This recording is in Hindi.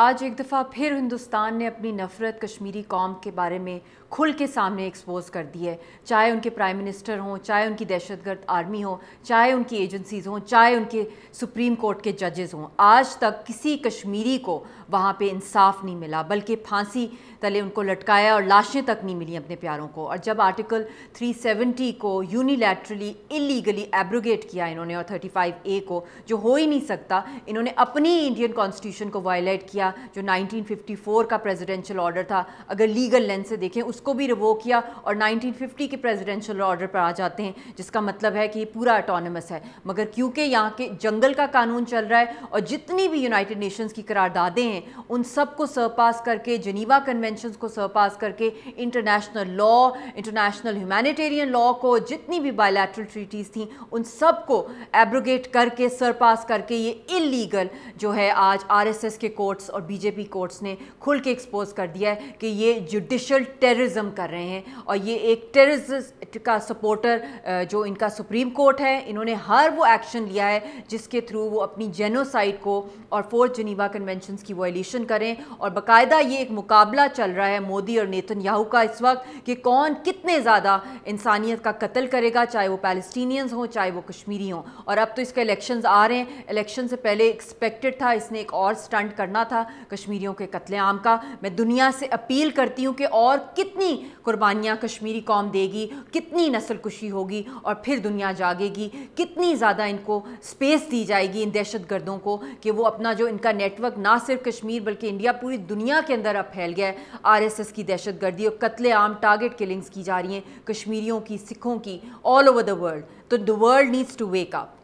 आज एक दफ़ा फिर हिंदुस्तान ने अपनी नफ़रत कश्मीरी कौम के बारे में खुल के सामने एक्सपोज कर दी है चाहे उनके प्राइम मिनिस्टर हों चाहे उनकी दहशतगर्द आर्मी हो चाहे उनकी एजेंसीज़ हों चाहे उनके सुप्रीम कोर्ट के जजेज़ हों आज तक किसी कश्मीरी को वहाँ पे इंसाफ नहीं मिला बल्कि फांसी तले उनको लटकाया और लाशें तक नहीं मिली अपने प्यारों को और जब आर्टिकल 370 को यूनिलैटरली इलीगली एब्रोगेट किया इन्होंने और 35 ए को जो हो ही नहीं सकता इन्होंने अपनी इंडियन कॉन्स्टिट्यूशन को वायलेट किया किया जो 1954 का प्रेसिडेंशियल ऑर्डर था अगर लीगल लेंस से देखें उसको भी रिवो किया और 1950 के प्रेसिडेंशियल ऑर्डर पर आ जाते हैं जिसका मतलब है कि पूरा अटोनमस है मगर क्योंकि यहाँ के जंगल का कानून चल रहा है और जितनी भी यूनाइटेड नेशंस की करारदादें हैं उन सबको सरपास करके जनीवा कन्वेंशन को सरपास करके international law international humanitarian law को जितनी भी बायोलैट्रल ट्रीटीज़ थी उन सबको एब्रोगेट करके सरपास करके ये इलीगल जो है आज आरएसएस के कोर्ट्स और और बीजेपी कोर्ट्स ने खुल के एक्सपोज कर दिया है कि ये जुडिशल टेररिज्म कर रहे हैं और ये एक टेररिस्ट का सपोर्टर जो इनका सुप्रीम कोर्ट है इन्होंने हर वो एक्शन लिया है जिसके थ्रू वो अपनी जेनोसाइड को और फोर्थ जनीवा कन्वेंशन की वायलेशन करें और बाकायदा ये एक मुकाबला चल रहा है मोदी और नेतन याहू का इस वक्त कि कौन कितने ज़्यादा इंसानियत का कत्ल करेगा चाहे वो पैलस्टीनियंस हों चाहे वो कश्मीरी हों और अब तो इसके इलेक्शन आ रहे हैं इलेक्शन से पहले एक्सपेक्टेड था इसने एक और स्टंट करना था था कश्मीरियों के कत्लेआम का मैं दुनिया से अपील करती हूँ कि और कितनी कुर्बानियाँ कश्मीरी कौम देगी कितनी नस्ल कुशी होगी और फिर दुनिया जागेगी कितनी ज़्यादा इनको स्पेस दी जाएगी इन दहशत गर्दों को कि वो अपना जो इनका नेटवर्क ना सिर्फ कश्मीर बल्कि इंडिया पूरी दुनिया के अंदर अब फैल गया है आर एस एस की दहशत गर्दी और कत्लेआम टारगेट किलिंग्स की जा रही हैं कश्मीरियों की सिखों की ऑल ओवर द वर्ल्ड तो the world needs to wake up